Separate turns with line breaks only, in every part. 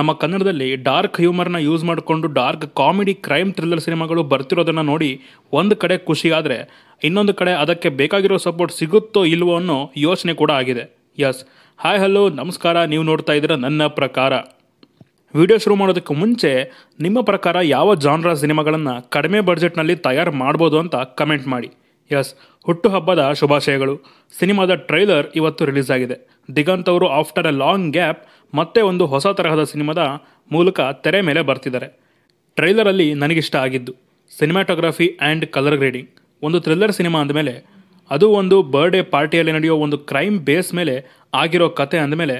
ನಮ್ಮ ಕನ್ನಡದಲ್ಲಿ ಡಾರ್ಕ್ ಹ್ಯೂಮರ್ನ ಯೂಸ್ ಮಾಡಿಕೊಂಡು ಡಾರ್ಕ್ ಕಾಮಿಡಿ ಕ್ರೈಮ್ ಥ್ರಿಲ್ಲರ್ ಸಿನಿಮಾಗಳು ಬರ್ತಿರೋದನ್ನು ನೋಡಿ ಒಂದು ಕಡೆ ಖುಷಿ ಆದರೆ ಇನ್ನೊಂದು ಕಡೆ ಅದಕ್ಕೆ ಬೇಕಾಗಿರೋ ಸಪೋರ್ಟ್ ಸಿಗುತ್ತೋ ಇಲ್ವೋ ಅನ್ನೋ ಯೋಚನೆ ಕೂಡ ಆಗಿದೆ ಯಸ್ ಹಾಯ್ ಹಲೋ ನಮಸ್ಕಾರ ನೀವು ನೋಡ್ತಾ ಇದ್ದೀರ ನನ್ನ ಪ್ರಕಾರ ವಿಡಿಯೋ ಶುರು ಮಾಡೋದಕ್ಕೆ ಮುಂಚೆ ನಿಮ್ಮ ಪ್ರಕಾರ ಯಾವ ಜಾನ್ರ ಸಿನಿಮಾಗಳನ್ನು ಕಡಿಮೆ ಬಡ್ಜೆಟ್ನಲ್ಲಿ ತಯಾರು ಮಾಡ್ಬೋದು ಅಂತ ಕಮೆಂಟ್ ಮಾಡಿ ಎಸ್ ಹುಟ್ಟುಹಬ್ಬದ ಶುಭಾಶಯಗಳು ಸಿನಿಮಾದ ಟ್ರೈಲರ್ ಇವತ್ತು ರಿಲೀಸ್ ಆಗಿದೆ ದಿಗಂತ್ ಅವರು ಆಫ್ಟರ್ ಅ ಲಾಂಗ್ ಗ್ಯಾಪ್ ಮತ್ತೆ ಒಂದು ಹೊಸ ತರಹದ ಸಿನಿಮಾದ ಮೂಲಕ ತೆರೆ ಮೇಲೆ ಬರ್ತಿದ್ದಾರೆ ಟ್ರೈಲರಲ್ಲಿ ನನಗಿಷ್ಟ ಆಗಿದ್ದು ಸಿನಿಮಾಟೋಗ್ರಫಿ ಆ್ಯಂಡ್ ಕಲರ್ ಗ್ರೇಡಿಂಗ್ ಒಂದು ಥ್ರಿಲ್ಲರ್ ಸಿನಿಮಾ ಅಂದಮೇಲೆ ಅದು ಒಂದು ಬರ್ಡೇ ಪಾರ್ಟಿಯಲ್ಲಿ ನಡೆಯೋ ಒಂದು ಕ್ರೈಮ್ ಬೇಸ್ ಮೇಲೆ ಆಗಿರೋ ಕತೆ ಅಂದಮೇಲೆ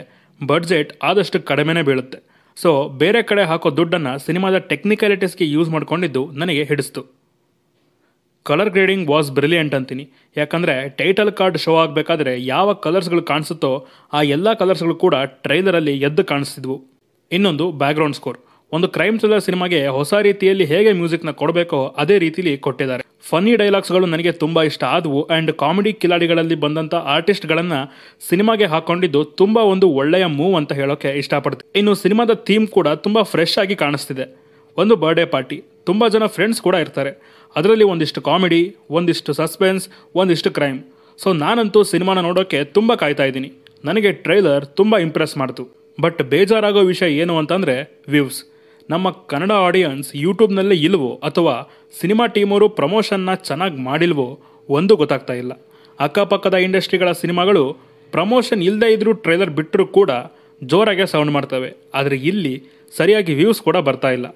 ಬಡ್ಜೆಟ್ ಆದಷ್ಟು ಕಡಿಮೆನೇ ಬೀಳುತ್ತೆ ಸೊ ಬೇರೆ ಕಡೆ ಹಾಕೋ ದುಡ್ಡನ್ನು ಸಿನಿಮಾದ ಟೆಕ್ನಿಕಲಿಟೀಸ್ಗೆ ಯೂಸ್ ಮಾಡಿಕೊಂಡಿದ್ದು ನನಗೆ ಹಿಡಿಸ್ತು ಕಲರ್ ಗ್ರೇಡಿಂಗ್ ವಾಸ್ ಬ್ರಿಲಿಯಂಟ್ ಅಂತೀನಿ ಯಾಕಂದರೆ ಟೈಟಲ್ ಕಾರ್ಡ್ ಶೋ ಆಗಬೇಕಾದ್ರೆ ಯಾವ ಕಲರ್ಸ್ಗಳು ಕಾಣಿಸುತ್ತೋ ಆ ಎಲ್ಲ ಕಲರ್ಸ್ಗಳು ಕೂಡ ಟ್ರೈಲರಲ್ಲಿ ಎದ್ದು ಕಾಣಿಸ್ತಿದ್ವು ಇನ್ನೊಂದು ಬ್ಯಾಕ್ಗ್ರೌಂಡ್ ಸ್ಕೋರ್ ಒಂದು ಕ್ರೈಮ್ ಥ್ರಿಲ್ಲರ್ ಸಿನಿಮಾಗೆ ಹೊಸ ರೀತಿಯಲ್ಲಿ ಹೇಗೆ ಮ್ಯೂಸಿಕ್ನ ಕೊಡಬೇಕೋ ಅದೇ ರೀತಿಲಿ ಕೊಟ್ಟಿದ್ದಾರೆ ಫನ್ನಿ ಡೈಲಾಗ್ಸ್ಗಳು ನನಗೆ ತುಂಬ ಇಷ್ಟ ಆದವು ಆ್ಯಂಡ್ ಕಾಮಿಡಿ ಕಿಲಾಡಿಗಳಲ್ಲಿ ಬಂದಂಥ ಆರ್ಟಿಸ್ಟ್ಗಳನ್ನು ಸಿನಿಮಾಗೆ ಹಾಕೊಂಡಿದ್ದು ತುಂಬ ಒಂದು ಒಳ್ಳೆಯ ಮೂವ್ ಅಂತ ಹೇಳೋಕ್ಕೆ ಇಷ್ಟಪಡ್ತೀನಿ ಇನ್ನು ಸಿನಿಮಾದ ಥೀಮ್ ಕೂಡ ತುಂಬ ಫ್ರೆಶ್ ಆಗಿ ಕಾಣಿಸ್ತಿದೆ ಒಂದು ಬರ್ಡೇ ಪಾರ್ಟಿ ತುಂಬ ಜನ ಫ್ರೆಂಡ್ಸ್ ಕೂಡ ಇರ್ತಾರೆ ಅದರಲ್ಲಿ ಒಂದಿಷ್ಟು ಕಾಮಿಡಿ ಒಂದಿಷ್ಟು ಸಸ್ಪೆನ್ಸ್ ಒಂದಿಷ್ಟು ಕ್ರೈಮ್ ಸೊ ನಾನಂತೂ ಸಿನಿಮಾನ ನೋಡೋಕ್ಕೆ ತುಂಬ ಕಾಯ್ತಾ ಇದ್ದೀನಿ ನನಗೆ ಟ್ರೈಲರ್ ತುಂಬ ಇಂಪ್ರೆಸ್ ಮಾಡ್ತು ಬಟ್ ಬೇಜಾರಾಗೋ ವಿಷಯ ಏನು ಅಂತಂದರೆ ವ್ಯೂವ್ಸ್ ನಮ್ಮ ಕನ್ನಡ ಆಡಿಯನ್ಸ್ ಯೂಟ್ಯೂಬ್ನಲ್ಲೇ ಇಲ್ವೋ ಅಥವಾ ಸಿನಿಮಾ ಟೀಮವರು ಪ್ರಮೋಷನ್ನ ಚೆನ್ನಾಗಿ ಮಾಡಿಲ್ವೋ ಒಂದು ಗೊತ್ತಾಗ್ತಾ ಇಲ್ಲ ಅಕ್ಕಪಕ್ಕದ ಇಂಡಸ್ಟ್ರಿಗಳ ಸಿನಿಮಾಗಳು ಪ್ರಮೋಷನ್ ಇಲ್ಲದೇ ಇದ್ರೂ ಟ್ರೈಲರ್ ಬಿಟ್ಟರೂ ಕೂಡ ಜೋರಾಗೆ ಸೌಂಡ್ ಮಾಡ್ತವೆ ಆದರೆ ಇಲ್ಲಿ ಸರಿಯಾಗಿ ವ್ಯೂವ್ಸ್ ಕೂಡ ಬರ್ತಾ ಇಲ್ಲ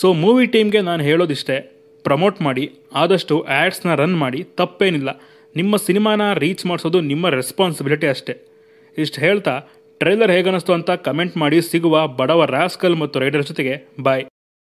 ಸೊ ಮೂವಿ ಟೀಮ್ಗೆ ನಾನು ಹೇಳೋದಿಷ್ಟೇ ಪ್ರಮೋಟ್ ಮಾಡಿ ಆದಷ್ಟು ಆ್ಯಡ್ಸ್ನ ರನ್ ಮಾಡಿ ತಪ್ಪೇನಿಲ್ಲ ನಿಮ್ಮ ಸಿನಿಮಾನ ರೀಚ್ ಮಾಡಿಸೋದು ನಿಮ್ಮ ರೆಸ್ಪಾನ್ಸಿಬಿಲಿಟಿ ಅಷ್ಟೇ ಇಷ್ಟು ಹೇಳ್ತಾ ಟ್ರೈಲರ್ ಹೇಗನ್ನಿಸ್ತು ಅಂತ ಕಮೆಂಟ್ ಮಾಡಿ ಸಿಗುವ ಬಡವ ರಾಸ್ಕಲ್ ಮತ್ತು ರೈಡರ್ ಜೊತೆಗೆ ಬಾಯ್